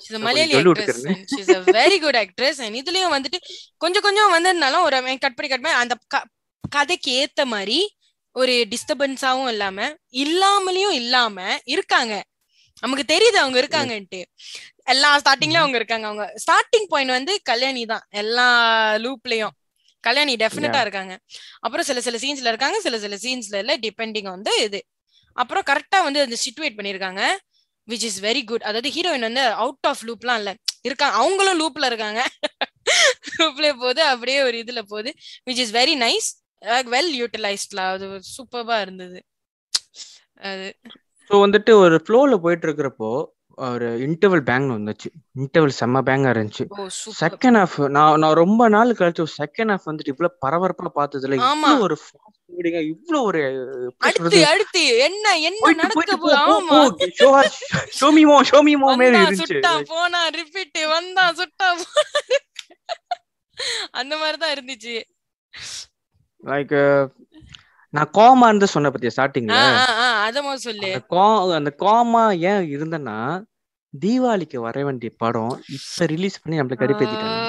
Speaker 2: வெரி குட் ஆக்ட்ரஸ் அண்ட் இதுலயும் வந்துட்டு கொஞ்சம் கொஞ்சம் வந்ததுனாலும் ஒரு கட் பண்ணி கட் பண்ணி அந்த கதைக்கு ஏத்த மாதிரி ஒரு டிஸ்டர்பன்ஸாவும் இல்லாம இல்லாமலையும் இல்லாம இருக்காங்க நமக்கு தெரியுது அவங்க இருக்காங்கன்ட்டு எல்லா ஸ்டார்டிங்லயும் அவங்க இருக்காங்க அவங்க ஸ்டார்டிங் பாயிண்ட் வந்து கல்யாணி தான் எல்லா லூப்லயும் கல்யாணி டெஃபினட்டா இருக்காங்க அப்புறம் சில சில சீன்ஸ்ல இருக்காங்க சில சில சீன்ஸ்ல இல்ல டிபெண்டிங் வந்து இது அப்புறம் கரெக்டா வந்து அந்த சிச்சுவேட் பண்ணிருக்காங்க விச் இஸ் வெரி குட் அதாவது ஹீரோயின் வந்து அவுட் ஆஃப் லூப்லாம் இல்ல இருக்காங்க அவங்களும் லூப்ல இருக்காங்க லூப்ல போகுது அப்படியே ஒரு இதுல போகுது which is very nice well யூட்டிலைஸ்ட்ல அது சூப்பர்பா இருந்தது அது
Speaker 1: ஸோ வந்துட்டு ஒரு ஃப்ளோவில் போயிட்டு இருக்கிறப்போ ஒரு இன்டர்வல் பேங்க்னு வந்துச்சு இன்டர்வல் செம்ம பேங்கா இருந்துச்சு செகண்ட் ஹாஃப் நான் நான் ரொம்ப நாள் கழிச்சு செகண்ட் ஹாஃப் வந்துட்டு இவ்வளவு பரபரப்பா பார்த்ததுல இவ்வளவு ஒரு இவ்வளவு ஒரு அடுத்து அடுத்து
Speaker 2: என்ன என்ன நடக்க போகுது ஆமா
Speaker 1: show me more show me more மேரி இருந்துச்சு சுட்டா
Speaker 2: போனா ரிபீட் வந்தா சுட்டா அந்த மாதிரி தான் இருந்துச்சு
Speaker 1: லைக் uh, நான் கோமா இருந்து சொன்ன பத்தியா ஸ்டார்டிங்ல மாதிரி சொல்லு அந்த கோமா ஏன் இருந்தேன்னா தீபாவளிக்கு வர வேண்டிய படம் இப்ப ரிலீஸ் பண்ணி நம்மளுக்கு கடுப்பேத்திட்டாங்க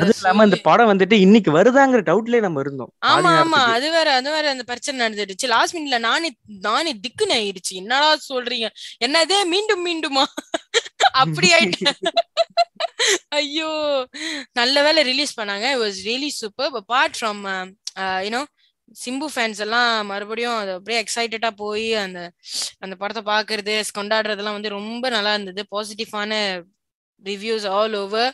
Speaker 1: அது இல்லாம இந்த படம் வந்துட்டு இன்னைக்கு வருதாங்கிற டவுட்லயே நம்ம இருந்தோம் ஆமா ஆமா அது
Speaker 2: வேற அது வேற அந்த பிரச்சனை நடந்துடுச்சு லாஸ்ட் மினிட்ல நானே நானே திக்குன்னு ஆயிடுச்சு என்னடா சொல்றீங்க என்னதே மீண்டும் மீண்டுமா அப்படி ஆயிட்டு ஐயோ நல்ல வேலை ரிலீஸ் பண்ணாங்க it was really super apart from you know Simbu fans எல்லாம் மறுபடியும் அது அப்படியே எக்ஸைட்டடா போய் அந்த அந்த படத்தை பாக்குறது கொண்டாடுறதுலாம் வந்து ரொம்ப நல்லா இருந்தது பாசிட்டிவான reviews all over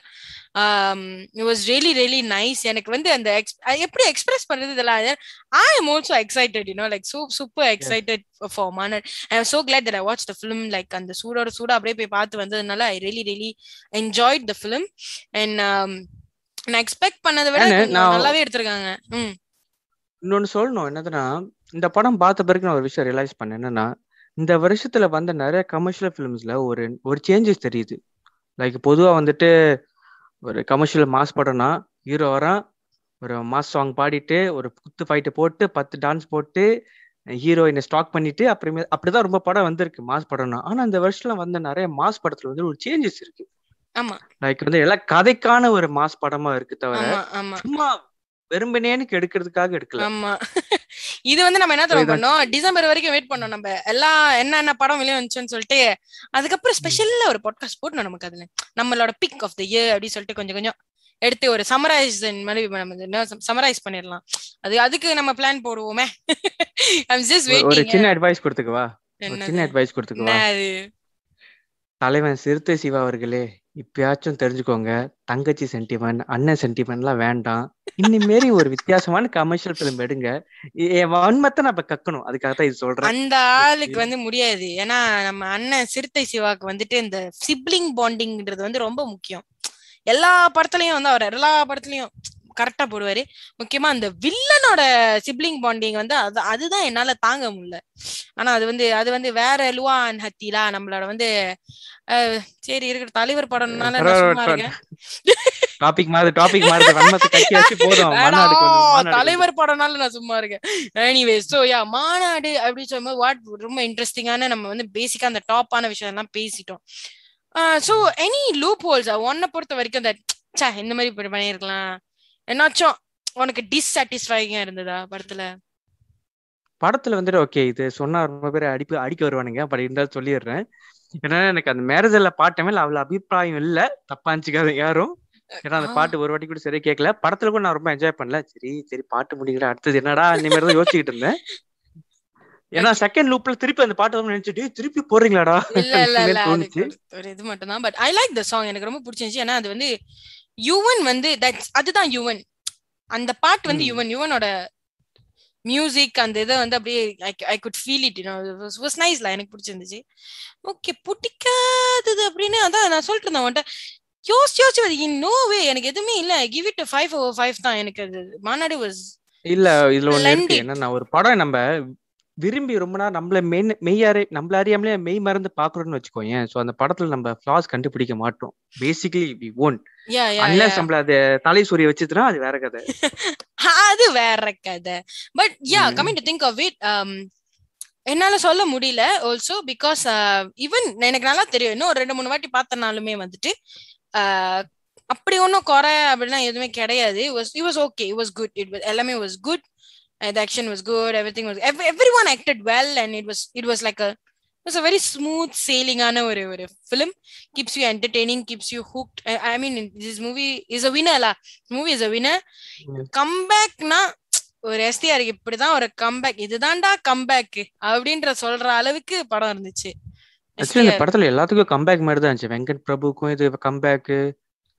Speaker 2: it was really really nice எனக்கு வந்து அந்த எப்படி எக்ஸ்பிரஸ் பண்றது இதெல்லாம் I am also excited you know like super super excited for manner I am so glad that I watch the film like அந்த சூடோட சூடா அப்படியே போய் பார்த்து வந்ததுனால I really really enjoyed the film and நான் எக்ஸ்பெக்ட் பண்ணதை விட நல்லாவே எடுத்திருக்காங்க ம்
Speaker 1: இன்னொன்னு சொல்லணும் என்னதுன்னா இந்த படம் பார்த்த பிறகு நான் ஒரு விஷயம் ரியலைஸ் பண்ணேன் என்னன்னா இந்த வருஷத்துல வந்த நிறைய கமர்ஷியல் ஃபிலிம்ஸ்ல ஒரு ஒரு சேஞ்சஸ் தெரியுது லைக் பொதுவா வந்துட்டு ஒரு கமர்ஷியல் மாஸ் படம்னா ஹீரோ வரான் ஒரு மாஸ் சாங் பாடிட்டு ஒரு குத்து ஃபைட்டு போட்டு பத்து டான்ஸ் போட்டு ஹீரோயினை ஸ்டாக் பண்ணிட்டு அப்புறமே அப்படிதான் ரொம்ப படம் வந்திருக்கு மாஸ் படம்னா ஆனா இந்த வருஷத்துல வந்த நிறைய மாஸ் படத்துல வந்து ஒரு சேஞ்சஸ் இருக்கு லைக் வந்து எல்லாம் கதைக்கான ஒரு மாஸ் படமா இருக்கு தவிர சும்மா வெறும்பினேன்னு எடுக்கிறதுக்காக எடுக்கல
Speaker 2: ஆமா இது வந்து நம்ம என்ன தரம் பண்ணோம் டிசம்பர் வரைக்கும் வெயிட் பண்ணோம் நம்ம எல்லாம் என்ன என்ன படம் வெளியே வந்துச்சுன்னு சொல்லிட்டு அதுக்கப்புறம் ஸ்பெஷல்ல ஒரு பாட்காஸ்ட் போடணும் நமக்கு அதுல நம்மளோட பிக் ஆஃப் த இயர் அப்படின்னு சொல்லிட்டு கொஞ்சம் கொஞ்சம் எடுத்து ஒரு சமரைஸ் மாதிரி நம்ம சமரைஸ் பண்ணிடலாம் அது அதுக்கு நம்ம பிளான் போடுவோமே அம் ஜஸ்ட் வெயிட்டிங் சின்ன
Speaker 1: அட்வைஸ் கொடுத்துக்கவா சின்ன அட்வைஸ் கொடுத்துக்கவா தலைவன் சிறுத்தை சிவா அவர்களே இப்பயாச்சும் தெரிஞ்சுக்கோங்க தங்கச்சி சென்டிமெண்ட் அண்ணன் சென்டிமெண்ட்லாம் வேண்டாம் இன்னிமேரி ஒரு வித்தியாசமான கமர்ஷியல் பிலிம் எடுங்க என் வன்மத்தை நான் இப்ப கக்கணும் அதுக்காக தான் இது சொல்றேன் அந்த ஆளுக்கு வந்து
Speaker 2: முடியாது ஏன்னா நம்ம அண்ணன் சிறுத்தை சிவாக்கு வந்துட்டு இந்த சிப்ளிங் பாண்டிங்ன்றது வந்து ரொம்ப முக்கியம் எல்லா படத்துலயும் வந்து அவர் எல்லா படத்துலயும் கரெக்டா போடுவாரு முக்கியமா அந்த வில்லனோட சிப்ளிங் பாண்டிங் வந்து அது அதுதான் என்னால தாங்க முடியல ஆனா அது வந்து அது வந்து வேற லுவா அண்ட் ஹத்திலா நம்மளோட வந்து சரி இருக்கிற தலைவர் படம்னால
Speaker 1: டாபிக் மாறு டாபிக் மாறு வன்மத்தை கட்டி வச்சு போதும் தலைவர்
Speaker 2: படம்னால நான் சும்மா இருக்கேன் எனிவே சோ யா மாநாடு அப்படி சொல்லும்போது வாட் ரொம்ப இன்ட்ரெஸ்டிங்கான நம்ம வந்து பேசிக்கா அந்த டாப்பான விஷயம் எல்லாம் பேசிட்டோம் சோ எனி லூப் ஹோல்ஸ் ஒன்ன பொறுத்த வரைக்கும் அந்த இந்த மாதிரி பண்ணிருக்கலாம் என்னாச்சும் உனக்கு டிஸ்சாட்டிஸ்ஃபைங்கா இருந்ததா படத்துல
Speaker 1: படத்துல வந்துட்டு ஓகே இது சொன்னா ரொம்ப பேர் அடிப்பு அடிக்க வருவானுங்க பட் இருந்தாலும் சொல்லிடுறேன் ஏன்னா எனக்கு அந்த மேரேஜ்ல பாட்டமே அவ்வளவு அபிப்பிராயம் இல்ல தப்பா இருந்துச்சுக்காது யாரும் ஏன்னா அந்த பாட்டு ஒரு வாட்டி கூட சரியா கேட்கல படத்துல கூட நான் ரொம்ப என்ஜாய் பண்ணல சரி சரி பாட்டு முடிக்கிற அடுத்தது என்னடா அந்த மாதிரிதான் யோசிச்சுட்டு இருந்தேன் ஏன்னா செகண்ட் லூப்ல திருப்பி அந்த பாட்டு வந்து நினைச்சிட்டு திருப்பி போறீங்களாடா
Speaker 2: ஒரு இது மட்டும் தான் but I like the song எனக்கு ரொம்ப பிடிச்சிருந்துச்சு ஏன்னா அது வந்து யுவன் வந்து தட்ஸ் அதுதான் யுவன் அந்த பாட் வந்து hmm. யுவன் யுவனோட மியூசிக் அந்த இதை வந்து அப்படியே I good feel it was நைஸ்ல எனக்கு பிடிச்சிருந்துச்சு ஓகே பிடிக்காதது அப்படின்னு அதான் நான் சொல்லிட்டு இருந்தேன் உன்ட்ட யோசிச்சு யோசிச்சு இன் நோ வே எனக்கு எதுவுமே இல்ல give it five over five தான் எனக்கு அது மாநாடு வாஸ்
Speaker 1: இல்ல இதுல ஒண்ணு என்னன்னா ஒரு படம் நம்ம விரும்பி ரொம்ப நாள் நம்மள மெய் மெய்யாரே நம்மள அறியாமலே மெய் மறந்து பாக்குறோம்னு வச்சுக்கோங்க சோ அந்த படத்துல நம்ம ஃபிளாஸ் கண்டுபிடிக்க மாட்டோம் பேசிக்கலி வி ஓன் அன்லஸ் நம்மள அது தலை சூரிய வச்சுதுனா அது வேற கதை
Speaker 2: அது வேற கதை but yeah coming to think of it என்னால சொல்ல முடியல ஆல்சோ பிகாஸ் ஈவன் எனக்கு நல்லா தெரியும் இன்னும் ஒரு ரெண்டு மூணு வாட்டி பார்த்தனாலுமே வந்துட்டு uh, அப்படி ஒன்றும் குறை அப்படின்னா எதுவுமே கிடையாது it was okay it was good it எல்லாமே was good and the action was good everything was every, everyone acted well and it was it was like a it was a very smooth sailing on ஒரு ஒரு film keeps you entertaining keeps you hooked i, I mean this movie is a winner la this movie is a winner
Speaker 1: yes.
Speaker 2: come back na ஒரு எஸ்டிஆர் இப்படிதான் ஒரு கம்பேக் இதுதான்டா கம்பேக் அப்படின்ற சொல்ற அளவுக்கு படம் இருந்துச்சு
Speaker 1: ஆக்சுவலி இந்த படத்துல எல்லாத்துக்கும் கம்பேக் மாதிரி தான் இருந்துச்சு வெங்கட் பிரபுக்கும் இது கம்பேக்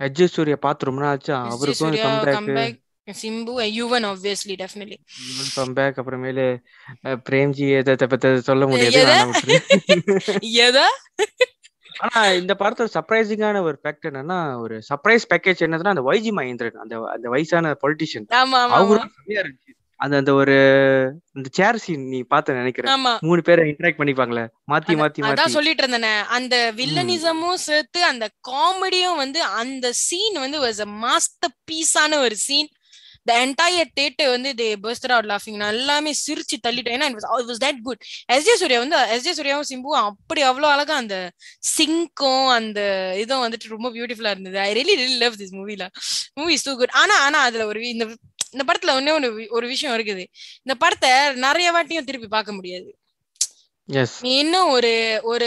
Speaker 1: அஜய் சூர்யா பார்த்து ரொம்ப நாள் ஆச்சு அவருக்கும் comeback
Speaker 2: Simbu Yuvan obviously definitely
Speaker 1: Yuvan come back ಅಪರಮೇಲೆ பிரேம் ஜி பத்தி சொல்ல முடியாது ஏதா ஆனா இந்த படத்துல சர்ப்ரைசிங்கான ஒரு ஃபேக்ட் என்னன்னா ஒரு சர்ப்ரைஸ் பேக்கேஜ் என்னதுன்னா அந்த வைஜி மகேந்திரன் அந்த அந்த வயசான பொலிட்டிஷியன் ஆமா இருந்துச்சு அந்த அந்த ஒரு அந்த சேர் சீன் நீ பார்த்த நினைக்கிறேன் மூணு பேரை இன்டராக்ட் பண்ணிப்பாங்களே மாத்தி மாத்தி மாத்தி
Speaker 2: சொல்லிட்டு இருந்தேனே அந்த வில்லனிசமும் சேர்த்து அந்த காமெடியும் வந்து அந்த சீன் வந்து வாஸ் அ மாஸ்டர் பீஸான ஒரு சீன் த என்டையர் தேட்டர் வந்து தே பர்ஸ்டர் அவுட் லாஃபிங் நான் எல்லாமே சிரிச்சு தள்ளிட்டேன் ஏன்னா it was that good S J Suryah வந்து எஸ் ஜே சூர்யாவும் சிம்புவும் அப்படி அவ்வளோ அழகா அந்த சிங்க்கும் அந்த இதுவும் வந்துட்டு ரொம்ப பியூட்டிஃபுல்லா இருந்தது I really really love this மூவில மூவி இஸ் டூ குட் ஆனா ஆனா அதுல ஒரு இந்த இந்த படத்துல ஒன்னே ஒன்னு ஒரு விஷயம் இருக்குது இந்த படத்தை நிறைய வாட்டியும் திருப்பி பார்க்க முடியாது இன்னும் ஒரு ஒரு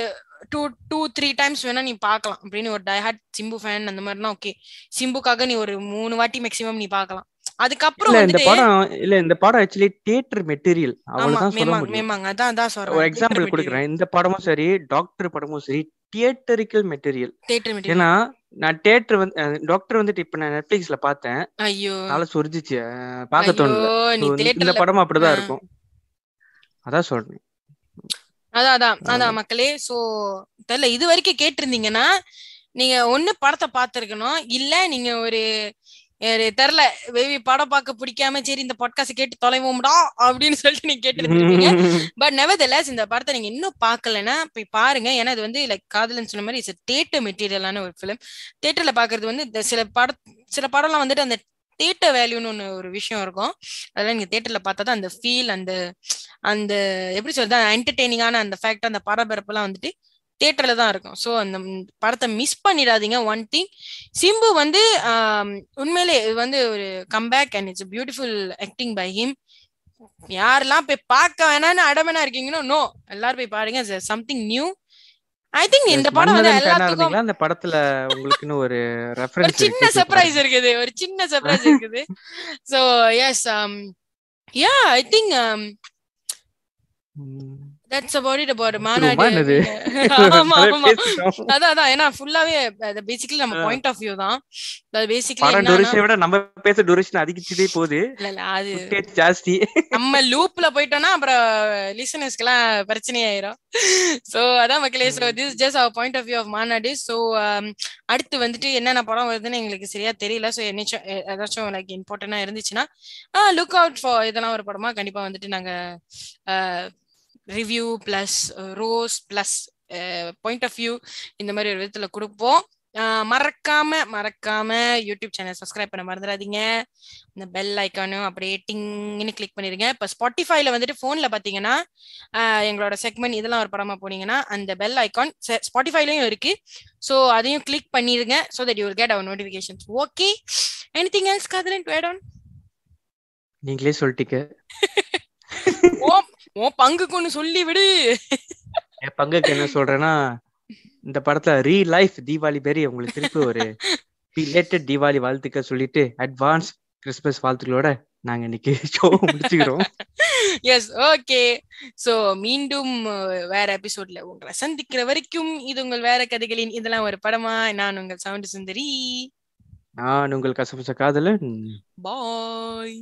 Speaker 2: டூ டூ த்ரீ டைம்ஸ் வேணா நீ பாக்கலாம் அப்படின்னு ஒரு டை சிம்பு ஃபேன் அந்த மாதிரிலாம் ஓகே சிம்புக்காக நீ ஒரு மூணு வாட்டி மேக்ஸிமம் நீ பாக்கலாம் அதுக்கப்புறம் இந்த படம்
Speaker 1: இல்ல இந்த படம் ஆக்சுவலி தியேட்டர் மெட்டீரியல் அவ்வளவுதான் சொல்ல முடியும்
Speaker 2: அதான் அதான் சொல்றேன் ஒரு எக்ஸாம்பிள் கொடுக்குறேன்
Speaker 1: இந்த படமும் சரி டாக்டர் படமும் சரி தியேட்டரிக்கல் மெட்டீரியல் ஏன்னா நான் தியேட்டர் வந்து டாக்டர் வந்துட்டு இப்ப நான் நெட்ஃபிளிக்ஸ்ல பார்த்தேன் ஐயோ நாள சொரிஞ்சிச்சு பார்க்க தோணுது இந்த படம் அப்படிதான் இருக்கும் அதான் சொல்றேன்
Speaker 2: அதான் அதான் அதான் மக்களே சோ தெரியல இது வரைக்கும் கேட்டிருந்தீங்கன்னா நீங்க ஒண்ணு படத்தை பார்த்திருக்கணும் இல்ல நீங்க ஒரு தெரில பேபி படம் பார்க்க பிடிக்காம சரி இந்த பாட்காஸ்ட் கேட்டு தொலைவோம்டா அப்படின்னு சொல்லிட்டு நீங்க கேட்டுருக்கீங்க பட் நெவர்தலஸ் இந்த படத்தை நீங்க இன்னும் பார்க்கலன்னா போய் பாருங்க ஏன்னா அது வந்து லைக் காதலன் சொன்ன மாதிரி இட்ஸ் தேட்டர் மெட்டீரியலான ஒரு ஃபிலிம் தேட்டர்ல பாக்குறது வந்து இந்த சில பட சில படம்லாம் வந்துட்டு அந்த தேட்டர் வேல்யூன்னு ஒன்று ஒரு விஷயம் இருக்கும் அதெல்லாம் நீங்கள் தேட்டரில் பார்த்தா தான் அந்த ஃபீல் அந்த அந்த எப்படி சொல்றது என்டர்டெய்னிங்கான அந்த ஃபேக்ட் அந்த எல்லாம் வந்துட்டு தேட்டர்ல தான் இருக்கும் ஸோ அந்த படத்தை மிஸ் பண்ணிடாதீங்க ஒன் திங் சிம்பு வந்து உண்மையிலே இது வந்து ஒரு comeback and it's beautiful acting by him யாரெல்லாம் போய் பார்க்க வேணாம்னு அடமனா இருக்கீங்கன்னா நோ எல்லாரும் போய் பாருங்க சம்திங் நியூ ஐ திங்க் இந்த படம் வந்து எல்லாத்துக்கும்
Speaker 1: அந்த படத்துல உங்களுக்கு ஒரு ரெஃபரன்ஸ் ஒரு சின்ன சர்ப்ரைஸ்
Speaker 2: இருக்குது ஒரு சின்ன சர்ப்ரைஸ் இருக்குது so yes yeah I think that's about it about Maanaadu ஆமா ஆமா அதான் அதான் ஏன்னா ஃபுல்லாவே பேசிக்கலி நம்ம பாயிண்ட் ஆஃப் வியூ தான் அது பேசிக்கலி விட
Speaker 1: நம்ம பேச டூரேஷன் அதிகச்சதே போகுது
Speaker 2: இல்ல இல்ல அது ஜாஸ்தி நம்ம லூப்ல போயிட்டோம்னா அப்புறம் லிசனர்ஸ்க்குலாம் பிரச்சனை ஆயிரும் சோ அதான் மக்களே so this just our point of view of Maanaadu so அடுத்து வந்துட்டு என்னென்ன படம் வருதுன்னு எங்களுக்கு சரியா தெரியல சோ என்னச்சும் ஏதாச்சும் லைக் இம்பார்ட்டன்டா இருந்துச்சுன்னா லுக் அவுட் ஃபார் இதெல்லாம் ஒரு படமா கண்டிப்பா வந்துட்டு நாங்க review plus roast plus point of view இந்த மாதிரி ஒரு விதத்தில் கொடுப்போம் மறக்காம மறக்காம யூடியூப் சேனல் சப்ஸ்கிரைப் பண்ண மறந்துடாதீங்க இந்த பெல் ஐக்கானும் அப்படியே டிங்னு கிளிக் பண்ணிருங்க இப்போ ஸ்பாட்டிஃபைல வந்துட்டு ஃபோன்ல பாத்தீங்கன்னா எங்களோட செக்மெண்ட் இதெல்லாம் ஒரு படமா போனீங்கன்னா அந்த பெல் ஐக்கான் ஸ்பாட்டிஃபைலையும் இருக்கு ஸோ அதையும் கிளிக் பண்ணிருங்க so that you'll get our notifications okay anything else காதலன் டு ஆன்
Speaker 1: நீங்களே சொல்லிட்டீங்க
Speaker 2: ஓம் உன் பங்குக்கு ஒண்ணு சொல்லி விடு
Speaker 1: என் பங்குக்கு என்ன சொல்றேன்னா இந்த படத்துல ரீ லைஃப் தீபாவளி பேரி உங்களுக்கு திருப்பி ஒரு பிலேட்டட் தீபாவளி வாழ்த்துக்க சொல்லிட்டு அட்வான்ஸ் கிறிஸ்மஸ் வாழ்த்துக்களோட நாங்க இன்னைக்கு ஷோ முடிச்சுக்கிறோம்
Speaker 2: எஸ் ஓகே சோ மீண்டும் வேற எபிசோட்ல உங்களை சந்திக்கிற வரைக்கும் இது உங்கள் வேற கதைகளின் இதெல்லாம் ஒரு படமா நான் உங்கள் சவுண்ட் சுந்தரி
Speaker 1: நான் உங்கள் கசபச காதலன்
Speaker 2: பாய்